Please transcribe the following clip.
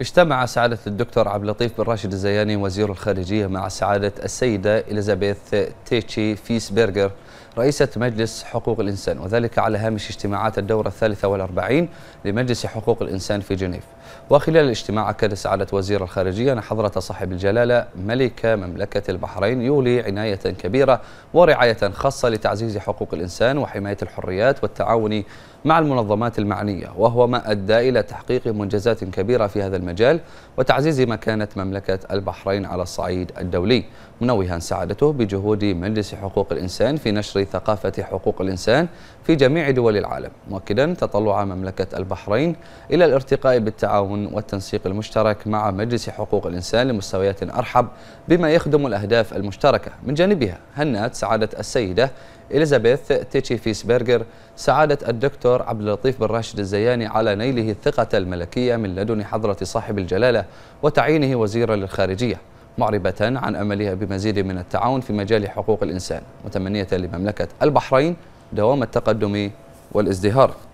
اجتمع سعادة الدكتور عبد اللطيف بن راشد الزياني وزير الخارجية مع سعادة السيدة إليزابيث تيتشي فيسبرغر رئيسة مجلس حقوق الإنسان وذلك على هامش اجتماعات الدورة الثالثة والأربعين لمجلس حقوق الإنسان في جنيف وخلال الاجتماع أكد سعادة وزير الخارجية أن حضرة صاحب الجلالة ملك مملكة البحرين يولي عناية كبيرة ورعاية خاصة لتعزيز حقوق الإنسان وحماية الحريات والتعاون مع المنظمات المعنية وهو ما أدى إلى تحقيق منجزات كبيرة في هذا المجال وتعزيز مكانة مملكة البحرين على الصعيد الدولي منوها سعادته بجهود مجلس حقوق الإنسان في نشر ثقافة حقوق الإنسان في جميع دول العالم مؤكدا تطلع مملكة البحرين إلى الارتقاء بالتعاون والتنسيق المشترك مع مجلس حقوق الإنسان لمستويات أرحب بما يخدم الأهداف المشتركة من جانبها هنأت سعادة السيدة إليزابيث تيتشي فيسبرغر سعادة الدكتور عبد اللطيف بن راشد الزياني على نيله الثقة الملكية من لدن حضرة صاحب الجلالة وتعيينه وزيرا للخارجية معربة عن أملها بمزيد من التعاون في مجال حقوق الإنسان متمنية لمملكة البحرين دوام التقدم والازدهار